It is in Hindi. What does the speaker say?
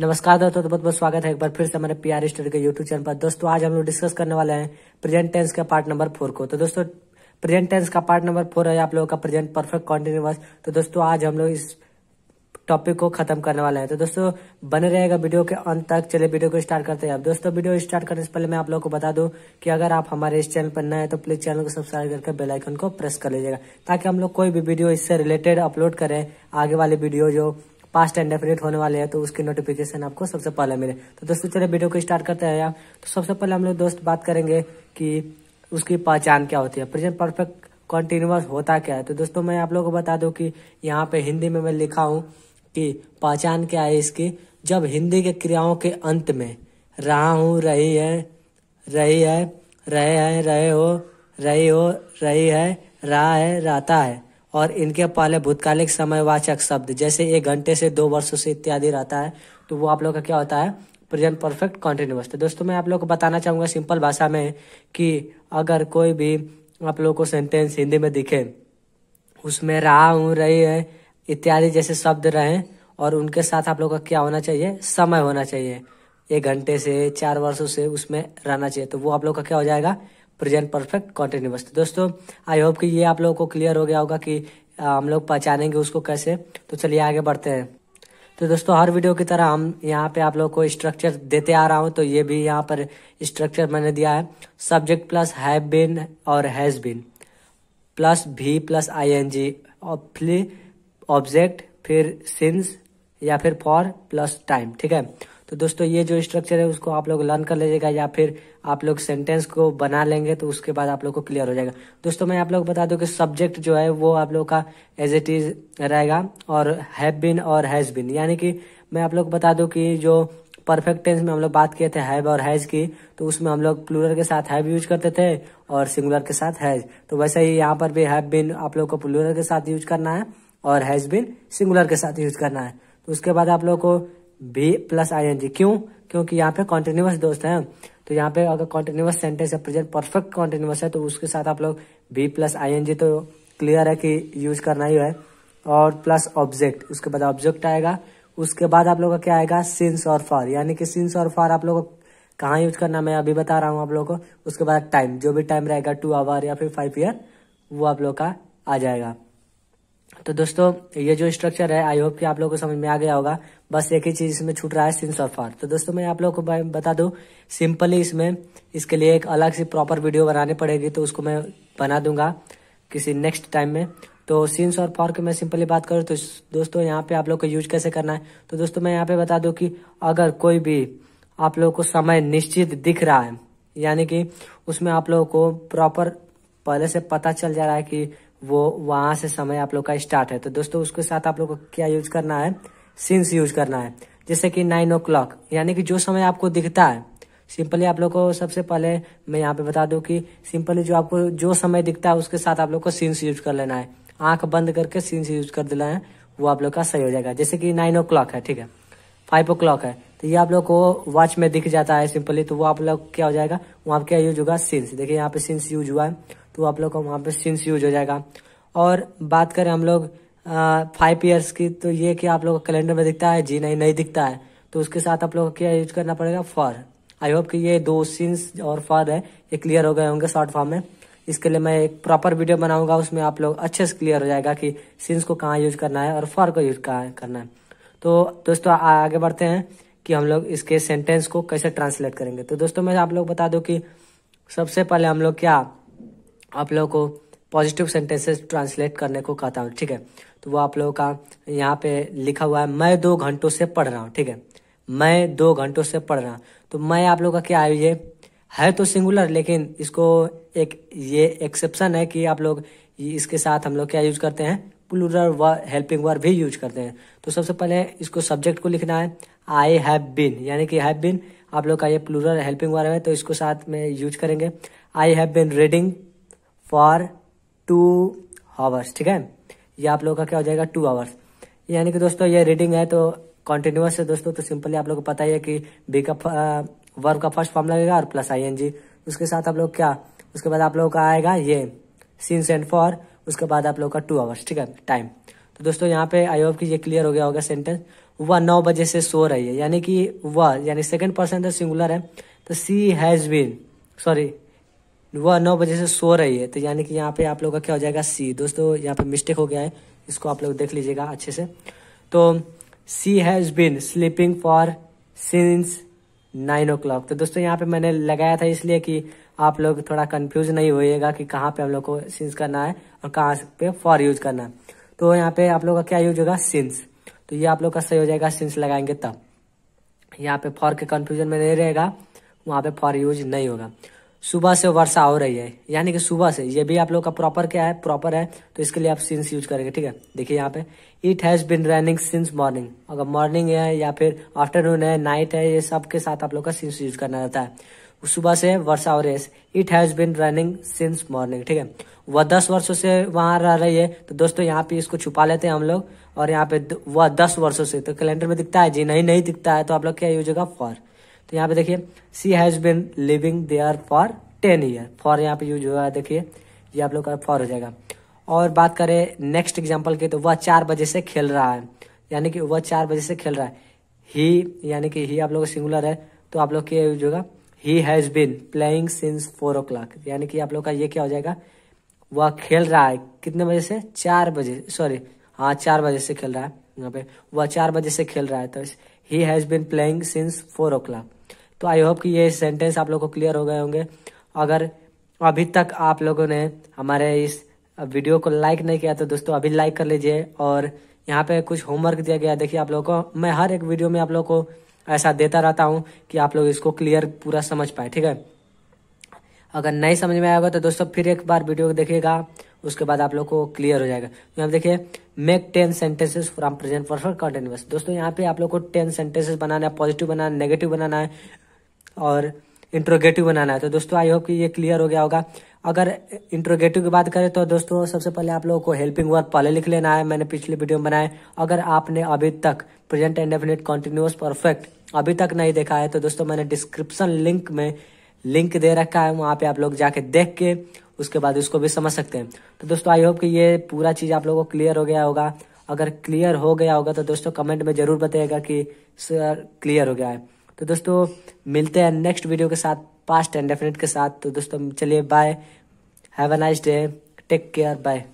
नमस्कार दोस्तों तो बहुत बहुत स्वागत है एक बार फिर से हमारे पीआर स्टडी के यूट्यूब चैनल पर दोस्तों आज हम लोग डिस्कस करने वाले हैं प्रेजेंट टेंस का पार्ट नंबर फोर को तो दोस्तों प्रेजेंट टेंस का पार्ट नंबर फोर है आप लोगों का प्रेजेंट परफेक्ट कॉन्टिन्यूस तो दोस्तों आज हम लोग इस टॉपिक को खत्म करने वाले हैं तो दोस्तों बने रहेगा वीडियो के अंत तक चले वीडियो को स्टार्ट करते हैं अब दोस्तों वीडियो स्टार्ट करने से पहले मैं आप लोगों को बता दूं कि अगर आप हमारे इस चैनल पर नए हैं तो प्लीज चैनल को सब्सक्राइब करके बेल आइकन को प्रेस कर लीजिएगा ताकि हम लोग कोई भी वीडियो इससे रिलेटेड अपलोड करें आगे वाले वीडियो जो पास्ट एंड डेफिनेट होने वाले हैं तो उसकी नोटिफिकेशन आपको सबसे पहले मिले तो दोस्तों चले वीडियो को स्टार्ट करते हैं आप तो सबसे पहले हम लोग दोस्त बात करेंगे कि उसकी पहचान क्या होती है प्रेजेंट परफेक्ट कॉन्टिन्यूस होता क्या है तो दोस्तों मैं आप लोगों को बता दूं कि यहाँ पे हिंदी में मैं लिखा हूँ कि पहचान क्या है इसकी जब हिंदी के क्रियाओं के अंत में रहा हूँ रही है रही है रहे हैं रहे हो रही हो रही है रहा है रहता है और इनके पहले भूतकालिक समयवाचक शब्द जैसे एक घंटे से दो वर्षों से इत्यादि रहता है तो वो आप लोग का क्या होता है प्रेजेंट परफेक्ट कॉन्टिन्यूस तो दोस्तों मैं आप लोग को बताना चाहूंगा सिंपल भाषा में कि अगर कोई भी आप लोग को सेंटेंस हिंदी में दिखे उसमें रहा हूं रही है इत्यादि जैसे शब्द रहे और उनके साथ आप लोग का क्या होना चाहिए समय होना चाहिए एक घंटे से चार वर्षों से उसमें रहना चाहिए तो वो आप लोग का क्या हो जाएगा प्रेजेंट परफेक्ट कॉन्टिन्यूस दोस्तों आई होप कि ये आप लोगों को क्लियर हो गया होगा कि हम लोग पहचानेंगे उसको कैसे तो चलिए आगे बढ़ते हैं तो दोस्तों हर वीडियो की तरह हम यहाँ पे आप लोग को स्ट्रक्चर देते आ रहा हूँ तो ये भी यहाँ पर स्ट्रक्चर मैंने दिया है सब्जेक्ट प्लस हैव बीन और has been plus V plus I N G object फिर सिंस या फिर फॉर प्लस टाइम ठीक है तो दोस्तों ये जो स्ट्रक्चर है उसको आप लोग लर्न कर लीजिएगा या फिर आप लोग सेंटेंस को बना लेंगे तो उसके बाद आप लोग को क्लियर हो जाएगा दोस्तों मैं आप लोग बता दूं कि सब्जेक्ट जो है वो आप लोग का एज इट इज रहेगा और हैव बिन और हैज बिन यानी कि मैं आप लोग बता दूं कि जो परफेक्ट टेंस में हम लोग बात किए थे हैव और हैज की तो उसमें हम लोग प्लूरल के साथ हैव यूज करते थे और सिंगुलर के साथ हैज तो वैसे ही यहाँ पर भी हैव बिन आप लोग को प्लूरल के साथ यूज करना है और हैज बिन सिंगुलर के साथ यूज करना है तो उसके बाद आप लोग को V plus I N G क्यों क्योंकि यहाँ पे कॉन्टिन्यूस दोस्त है तो यहाँ पे अगर कॉन्टिन्यूस सेंटेंस है प्रेजेंट परफेक्ट कॉन्टिन्यूस है तो उसके साथ आप लोग V plus I N G तो क्लियर है कि यूज करना ही है और प्लस ऑब्जेक्ट उसके बाद ऑब्जेक्ट आएगा उसके बाद आप लोग का क्या आएगा सिंस और फॉर यानी कि सिंस और फॉर आप लोग को कहाँ यूज करना मैं अभी बता रहा हूँ आप लोग को उसके बाद टाइम जो भी टाइम रहेगा टू आवर या फिर फाइव ईयर वो आप लोग का आ जाएगा तो दोस्तों ये जो स्ट्रक्चर है आई होप कि आप लोगों को समझ में आ गया होगा बस एक ही चीज इसमें छूट रहा है सिंस ऑफ आर तो दोस्तों मैं आप लोगों को बता दू सिंपली इसमें इसके लिए एक अलग से प्रॉपर वीडियो बनाने पड़ेगी तो उसको मैं बना दूंगा किसी नेक्स्ट टाइम में तो सिंस और फॉर की मैं सिंपली बात करूँ तो दोस्तों यहाँ पे आप लोग को यूज कैसे करना है तो दोस्तों मैं यहाँ पे बता दूँ कि अगर कोई भी आप लोगों को समय निश्चित दिख रहा है यानी कि उसमें आप लोगों को प्रॉपर पहले से पता चल जा रहा है कि वो वहां से समय आप लोग का स्टार्ट है तो दोस्तों उसके साथ आप लोग को क्या यूज करना है सिंस यूज करना है जैसे कि नाइन ओ क्लॉक यानी कि जो समय आपको दिखता है सिंपली आप लोग को सबसे पहले मैं यहाँ पे बता दू कि सिंपली जो आपको जो समय दिखता है उसके साथ आप लोग को सिंस यूज कर लेना है आंख बंद करके सिंस यूज कर देना है वो आप लोग का सही हो जाएगा जैसे कि नाइन ओ क्लॉक है ठीक है फाइव ओ क्लॉक है तो ये आप लोग को वॉच में दिख जाता है सिंपली तो वो आप लोग क्या हो जाएगा वहां पर क्या यूज होगा सिंस देखिए यहाँ पे सिंस यूज हुआ है तो आप लोग को वहां पे सिंस यूज हो जाएगा और बात करें हम लोग फाइव ईयर्स की तो ये क्या आप लोग को कैलेंडर में दिखता है जी नहीं नहीं दिखता है तो उसके साथ आप लोग को क्या यूज करना पड़ेगा फॉर आई होप कि ये दो सीन्स और फॉर है ये क्लियर हो गए होंगे शॉर्ट फॉर्म में इसके लिए मैं एक प्रॉपर वीडियो बनाऊंगा उसमें आप लोग अच्छे से क्लियर हो जाएगा कि सीन्स को कहाँ यूज करना है और फॉर को यूज कहाँ करना है तो दोस्तों आगे बढ़ते हैं कि हम लोग इसके सेंटेंस को कैसे ट्रांसलेट करेंगे तो दोस्तों मैं आप लोग बता दूं कि सबसे पहले हम लोग क्या आप लोगों को पॉजिटिव सेंटेंसेस ट्रांसलेट करने को कहता हूँ ठीक है तो वो आप लोगों का यहाँ पे लिखा हुआ है मैं दो घंटों से पढ़ रहा हूँ ठीक है मैं दो घंटों से पढ़ रहा हूँ तो मैं आप लोग का क्या है ये है तो सिंगुलर लेकिन इसको एक ये एक्सेप्शन है कि आप लोग इसके साथ हम लोग क्या यूज करते हैं प्लूरल व हेल्पिंग वर्ड भी यूज करते हैं तो सबसे पहले इसको सब्जेक्ट को लिखना है आई हैव बिन यानी कि हैव बिन आप लोग का ये प्लूरल हेल्पिंग वर्ब है तो इसको साथ में यूज करेंगे I have been reading for two hours ठीक है ये आप लोगों का क्या हो जाएगा टू आवर्स यानी कि दोस्तों ये रीडिंग है तो कॉन्टिन्यूस है दोस्तों तो सिंपली आप लोग को पता ही है कि बी का वर्ब uh, का फर्स्ट फॉर्म लगेगा और प्लस आई एन जी उसके साथ आप लोग क्या उसके बाद आप लोगों का आएगा ये सिंस एंड फॉर उसके बाद आप लोग का टू आवर्स ठीक है टाइम तो दोस्तों यहाँ पे आई होप कि ये क्लियर हो गया होगा सेंटेंस वह नौ बजे से सो रही है यानी कि वह यानी सेकंड पर्सन सिंगुलर है तो सी हैज़ बीन सॉरी वह नौ बजे से सो रही है तो यानी कि यहाँ पे आप लोग का क्या हो जाएगा सी दोस्तों यहाँ पे मिस्टेक हो गया है इसको आप लोग देख लीजिएगा अच्छे से तो she has been sleeping for since nine o'clock तो दोस्तों यहाँ पे मैंने लगाया था इसलिए कि आप लोग थोड़ा कंफ्यूज नहीं होइएगा कि कहाँ पे हम लोग को सिंस करना है और कहाँ पे फॉर यूज करना है तो यहाँ पे आप लोग का क्या यूज होगा सिंस तो ये आप लोग का सही हो जाएगा सिंस लगाएंगे तब यहाँ पे फॉर के कंफ्यूजन में नहीं रहेगा वहाँ पे फॉर यूज नहीं होगा सुबह से वर्षा हो रही है यानी कि सुबह से ये भी आप लोग का प्रॉपर क्या है प्रॉपर है तो इसके लिए आप सिंस यूज करेंगे ठीक है देखिए यहाँ पे it has been running since morning अगर मॉर्निंग है या फिर आफ्टरनून है नाइट है ये सब के साथ आप लोग का सिंस यूज करना रहता है सुबह से वर्षा हो रही है it has been running since morning ठीक है वह दस वर्षों से वहां रह रही है तो दोस्तों यहाँ पे इसको छुपा लेते हैं हम लोग और यहाँ पे वह दस वर्षों से तो कैलेंडर में दिखता है जी नहीं नहीं दिखता है तो आप लोग क्या यूज होगा फॉर तो यहाँ पे देखिए she has been living there for ten year for यहाँ पे यूज होगा देखिए ये आप लोग का फॉर हो जाएगा और बात करें नेक्स्ट एग्जाम्पल की तो वह चार बजे से खेल रहा है यानी कि वह चार बजे से खेल रहा है ही यानी कि ही आप लोग सिंगुलर है तो आप लोग क्या यूज होगा he has been playing since four o'clock यानी कि आप लोग का ये क्या हो जाएगा वह खेल रहा है कितने बजे से चार बजे सॉरी हाँ चार बजे से खेल रहा है यहाँ पे वह चार बजे से खेल रहा है तो he has been playing since four o'clock तो आई होप कि ये सेंटेंस आप लोग को क्लियर हो गए होंगे अगर अभी तक आप लोगों ने हमारे इस वीडियो को लाइक नहीं किया तो दोस्तों अभी लाइक कर लीजिए और यहाँ पे कुछ होमवर्क दिया गया देखिए आप लोगों को मैं हर एक वीडियो में आप लोगों को ऐसा देता रहता हूँ कि आप लोग इसको क्लियर पूरा समझ पाए ठीक है अगर नहीं समझ में आएगा तो दोस्तों फिर एक बार वीडियो देखेगा उसके बाद आप लोग को क्लियर हो जाएगा तो यहाँ देखिए make ten sentences from present perfect continuous दोस्तों यहाँ पे आप लोग को टेन सेंटेंसेस बनाना है पॉजिटिव बनाना है नेगेटिव बनाना है और इंट्रोगेटिव बनाना है तो दोस्तों आई होप कि ये क्लियर हो गया होगा अगर इंट्रोगेटिव की बात करें तो दोस्तों सबसे पहले आप लोगों को हेल्पिंग वर्ब पहले लिख लेना है मैंने पिछले वीडियो में बनाए अगर आपने अभी तक present and definite continuous perfect अभी तक नहीं देखा है तो दोस्तों मैंने डिस्क्रिप्शन लिंक में लिंक दे रखा है वहाँ पे आप लोग जाके देख के उसके बाद उसको भी समझ सकते हैं तो दोस्तों आई होप कि ये पूरा चीज़ आप लोगों को क्लियर हो गया होगा अगर क्लियर हो गया होगा तो दोस्तों कमेंट में ज़रूर बताएगा कि सर क्लियर हो गया है तो दोस्तों मिलते हैं नेक्स्ट वीडियो के साथ पास्ट एंड डेफिनेट के साथ तो दोस्तों चलिए bye have a nice day take care bye